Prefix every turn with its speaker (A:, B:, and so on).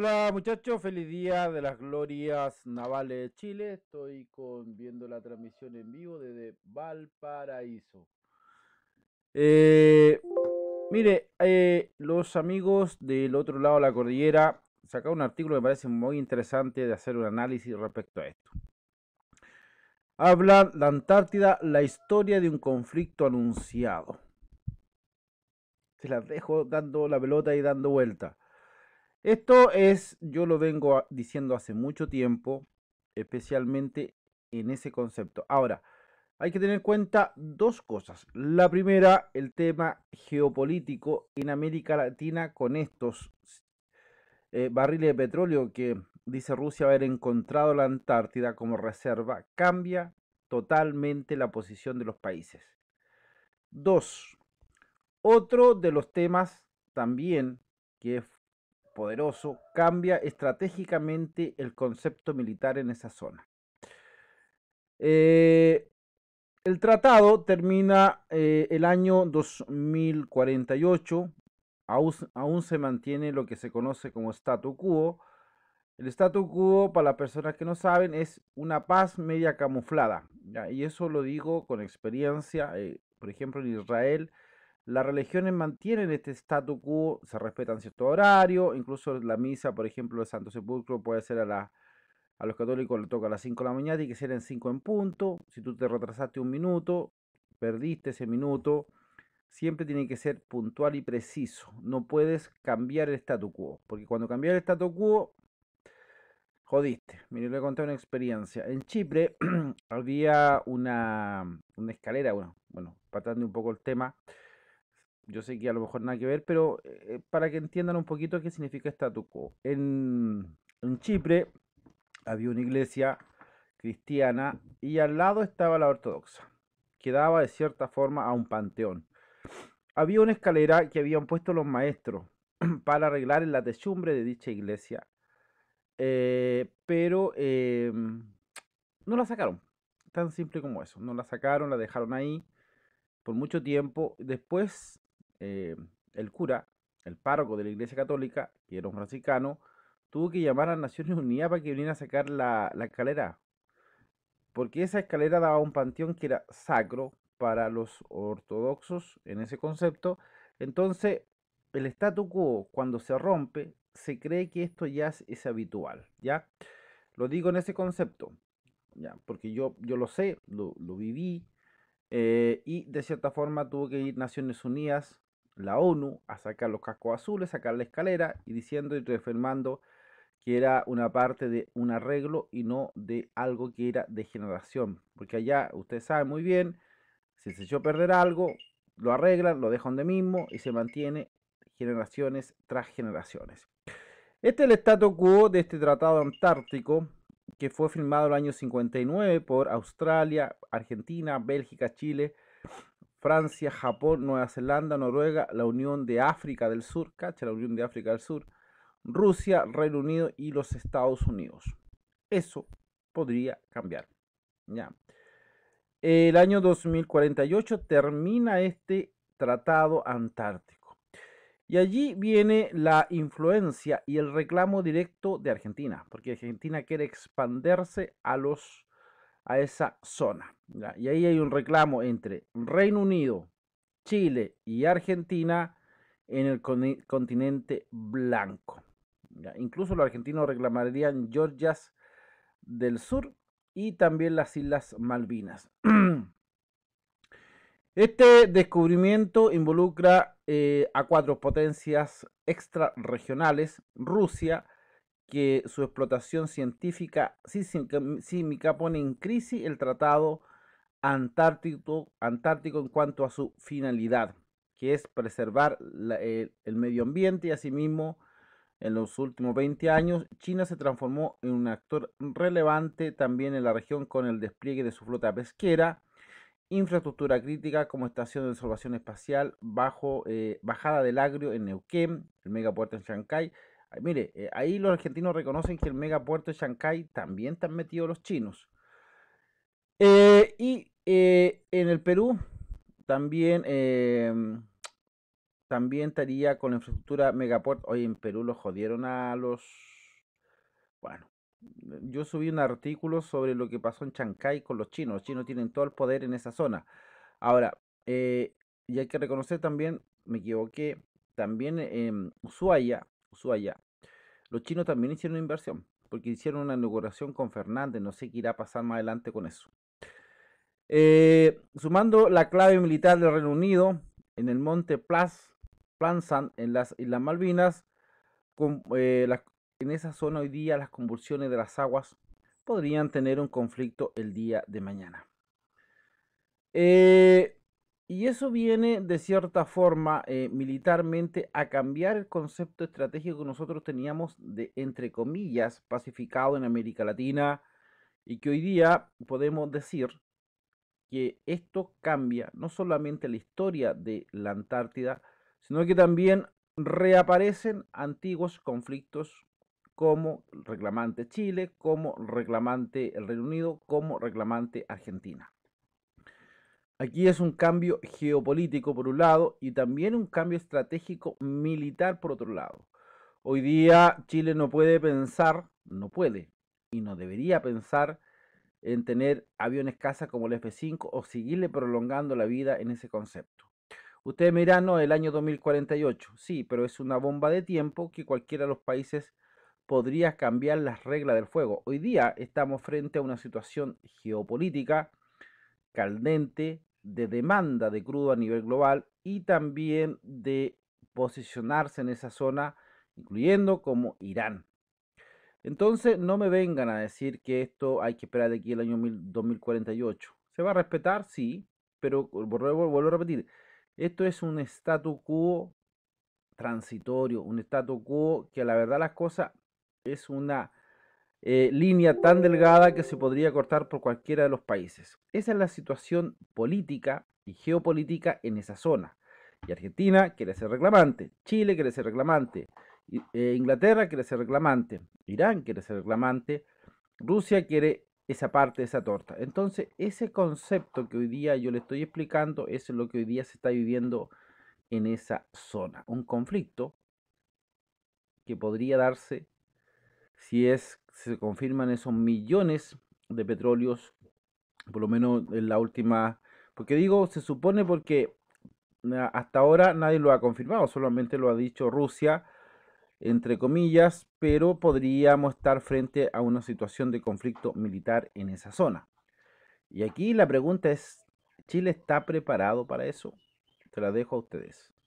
A: Hola muchachos, feliz día de las glorias navales de Chile. Estoy con, viendo la transmisión en vivo desde Valparaíso. Eh, mire, eh, los amigos del otro lado de la cordillera sacaron un artículo que me parece muy interesante de hacer un análisis respecto a esto. Habla la Antártida, la historia de un conflicto anunciado. Se las dejo dando la pelota y dando vuelta. Esto es, yo lo vengo diciendo hace mucho tiempo, especialmente en ese concepto. Ahora, hay que tener en cuenta dos cosas. La primera, el tema geopolítico en América Latina con estos eh, barriles de petróleo que dice Rusia haber encontrado la Antártida como reserva, cambia totalmente la posición de los países. Dos, otro de los temas también que poderoso, cambia estratégicamente el concepto militar en esa zona. Eh, el tratado termina eh, el año 2048, aún, se mantiene lo que se conoce como statu quo. El statu quo, para las personas que no saben, es una paz media camuflada. Y eso lo digo con experiencia. Eh, por ejemplo, en Israel las religiones mantienen este statu quo, se respetan ciertos horarios, incluso la misa, por ejemplo, de Santo Sepulcro puede ser a la, a los católicos le toca a las 5 de la mañana y que ser en 5 en punto. Si tú te retrasaste un minuto, perdiste ese minuto. Siempre tiene que ser puntual y preciso. No puedes cambiar el statu quo. Porque cuando cambias el statu quo, jodiste. Mire, le voy una experiencia. En Chipre había una, una escalera, bueno, bueno, patando un poco el tema yo sé que a lo mejor nada que ver, pero eh, eh, para que entiendan un poquito qué significa statu quo. En, Chipre había una iglesia cristiana y al lado estaba la ortodoxa, que daba de cierta forma a un panteón. Había una escalera que habían puesto los maestros para arreglar la techumbre de dicha iglesia, eh, pero em, no la sacaron, tan simple como eso, no la sacaron, la dejaron ahí por mucho tiempo. Después eh, el cura, el párroco de la Iglesia Católica, que era un franciscano, tuvo que llamar a Naciones Unidas para que viniera a sacar la, escalera. Porque esa escalera daba un panteón que era sacro para los ortodoxos en ese concepto. Entonces, el statu quo, cuando se rompe, se cree que esto ya es, habitual, ¿ya? Lo digo en ese concepto, ¿ya? Porque yo, yo lo sé, lo, viví, eh, y de cierta forma tuvo que ir Naciones Unidas la ONU a sacar los cascos azules, sacar la escalera y diciendo y reafirmando que era una parte de un arreglo y no de algo que era de generación. Porque allá ustedes saben muy bien, si se echó a perder algo, lo arreglan, lo dejan de mismo y se mantiene generaciones tras generaciones. Este es el status quo de este tratado antártico que fue firmado el año 59 por Australia, Argentina, Bélgica, Chile, Francia, Japón, Nueva Zelanda, Noruega, la Unión de África del Sur, cacha, la Unión de África del Sur, Rusia, Reino Unido y los Estados Unidos. Eso podría cambiar. Ya. El año 2048 termina este Tratado Antártico. Y allí viene la influencia y el reclamo directo de Argentina, porque Argentina quiere expandirse a los a esa zona. Y ahí hay un reclamo entre Reino Unido, Chile y Argentina en el continente blanco. Incluso los argentinos reclamarían Georgias del Sur y también las Islas Malvinas. Este descubrimiento involucra eh, a cuatro potencias extrarregionales, Rusia, que su explotación científica sísmica pone en crisis el Tratado Antártico, Antártico en cuanto a su finalidad, que es preservar el, medio ambiente y asimismo en los últimos 20 años, China se transformó en un actor relevante también en la región con el despliegue de su flota pesquera, infraestructura crítica como estación de observación espacial, bajo, eh, bajada del agrio en Neuquén, el megapuerto en Shanghái, Mire, eh, ahí los argentinos reconocen que el megapuerto de Shanghái también están metidos los chinos. Eh, y eh, en el Perú también, em, también estaría con la infraestructura megapuerto. Hoy en Perú lo jodieron a los... Bueno, yo subí un artículo sobre lo que pasó en Shanghái con los chinos. Los chinos tienen todo el poder en esa zona. Ahora, y hay que reconocer también, me equivoqué, también en Ushuaia los chinos también hicieron una inversión, porque hicieron una inauguración con Fernández, no sé qué irá a pasar más adelante con eso. Eh, sumando la clave militar del Reino Unido en el monte Plas, en las Islas Malvinas, eh, en esa zona hoy día las convulsiones de las aguas podrían tener un conflicto el día de mañana. Eh, y eso viene de cierta forma eh, militarmente a cambiar el concepto estratégico que nosotros teníamos de, entre comillas, pacificado en América Latina y que hoy día podemos decir que esto cambia no solamente la historia de la Antártida, sino que también reaparecen antiguos conflictos como reclamante Chile, como reclamante el Reino Unido, como reclamante Argentina. Aquí es un cambio geopolítico por un lado y también un cambio estratégico militar por otro lado. Hoy día Chile no puede pensar, no puede y no debería pensar en tener aviones caza como el F-5 o seguirle prolongando la vida en ese concepto. Ustedes miran el año 2048, sí, pero es una bomba de tiempo que cualquiera de los países podría cambiar las reglas del fuego. Hoy día estamos frente a una situación geopolítica caldente de demanda de crudo a nivel global y también de posicionarse en esa zona, incluyendo como Irán. Entonces, no me vengan a decir que esto hay que esperar de aquí el año 2048. ¿Se va a respetar? Sí, pero vuelvo, a repetir, esto es un statu quo transitorio, un statu quo que a la verdad las cosas es una eh, línea tan delgada que se podría cortar por cualquiera de los países. Esa es la situación política y geopolítica en esa zona. Y Argentina quiere ser reclamante, Chile quiere ser reclamante, eh, Inglaterra quiere ser reclamante, Irán quiere ser reclamante, Rusia quiere esa parte de esa torta. Entonces, ese concepto que hoy día yo le estoy explicando es lo que hoy día se está viviendo en esa zona. Un conflicto que podría darse si es se confirman esos millones de petróleos, por lo menos en la última... Porque digo, se supone porque hasta ahora nadie lo ha confirmado, solamente lo ha dicho Rusia, entre comillas, pero podríamos estar frente a una situación de conflicto militar en esa zona. Y aquí la pregunta es, ¿Chile está preparado para eso? Te la dejo a ustedes.